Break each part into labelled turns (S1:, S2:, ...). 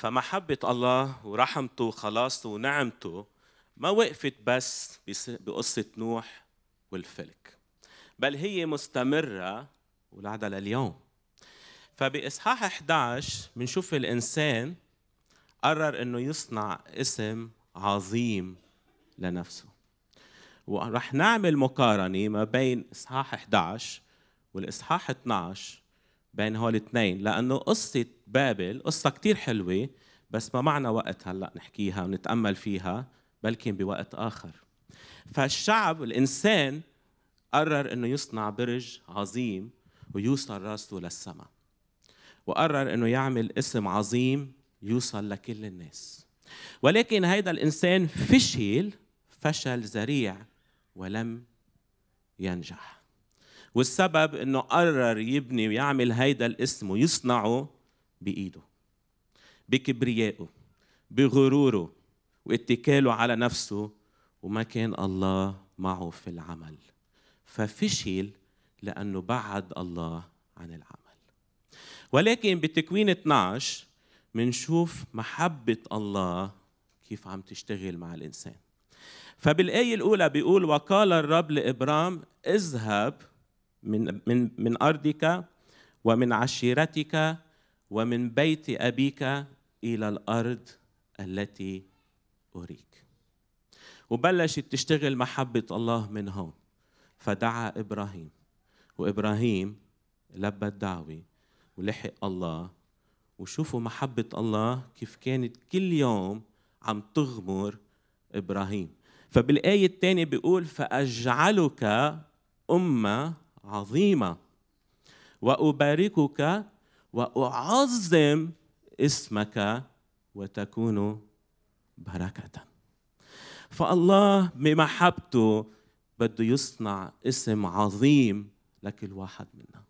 S1: فمحبة الله ورحمته وخلاصته ونعمته ما وقفت بس بقصة نوح والفلك بل هي مستمرة ولعدها لليوم فبإصحاح 11 بنشوف الإنسان قرر إنه يصنع اسم عظيم لنفسه ورح نعمل مقارنة ما بين إصحاح 11 والإصحاح 12 بين هول الاثنين لانه قصه بابل قصه كثير حلوه بس ما معنا وقت هلا نحكيها ونتامل فيها بلكن بوقت اخر فالشعب الانسان قرر انه يصنع برج عظيم ويوصل راسه للسماء وقرر انه يعمل اسم عظيم يوصل لكل الناس ولكن هيدا الانسان فشل فشل ذريع ولم ينجح والسبب انه قرر يبني ويعمل هيدا الاسم ويصنعه بايده بكبريائه بغروره واتكاله على نفسه وما كان الله معه في العمل ففشل لانه بعد الله عن العمل ولكن بتكوين 12 منشوف محبة الله كيف عم تشتغل مع الإنسان فبالآية الأولى بيقول وقال الرب لإبرام اذهب من من من ارضك ومن عشيرتك ومن بيت ابيك الى الارض التي اريك وبلشت تشتغل محبه الله من هون فدعا ابراهيم وابراهيم لبى الدعوه ولحق الله وشوفوا محبه الله كيف كانت كل يوم عم تغمر ابراهيم فبالايه الثانيه بيقول فاجعلك امه عظيمه واباركك واعظم اسمك وتكون بركه فالله بمحبته بده يصنع اسم عظيم لكل واحد منا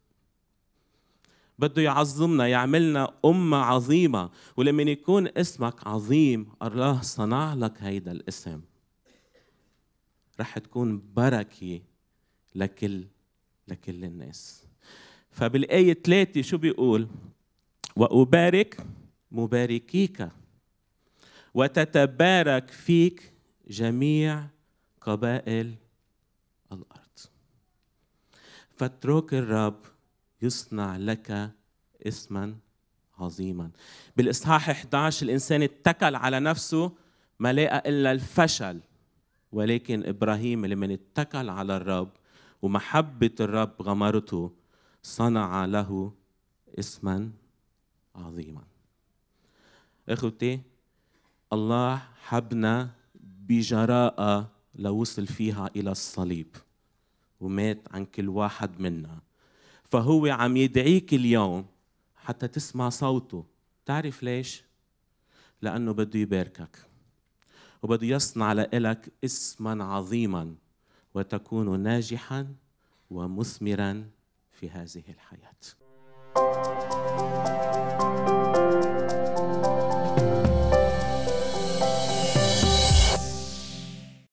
S1: بده يعظمنا يعملنا أمة عظيمة ولما يكون اسمك عظيم الله صنع لك هيدا الاسم رح تكون بركة لكل لكل الناس فبالآية ثلاثة شو بيقول وأبارك مباركيك وتتبارك فيك جميع قبائل الأرض فاترك الرب يصنع لك اسما عظيما بالإصحاح 11 الإنسان اتكل على نفسه ما لقى إلا الفشل ولكن إبراهيم لمن اتكل على الرب ومحبة الرب غمرته صنع له اسما عظيما اخوتي الله حبنا بجراءة لوصل فيها إلى الصليب ومات عن كل واحد منا فهو عم يدعيك اليوم حتى تسمع صوته تعرف ليش؟ لأنه بده يباركك وبده يصنع لإلك اسما عظيما وتكون ناجحا ومثمرا في هذه الحياه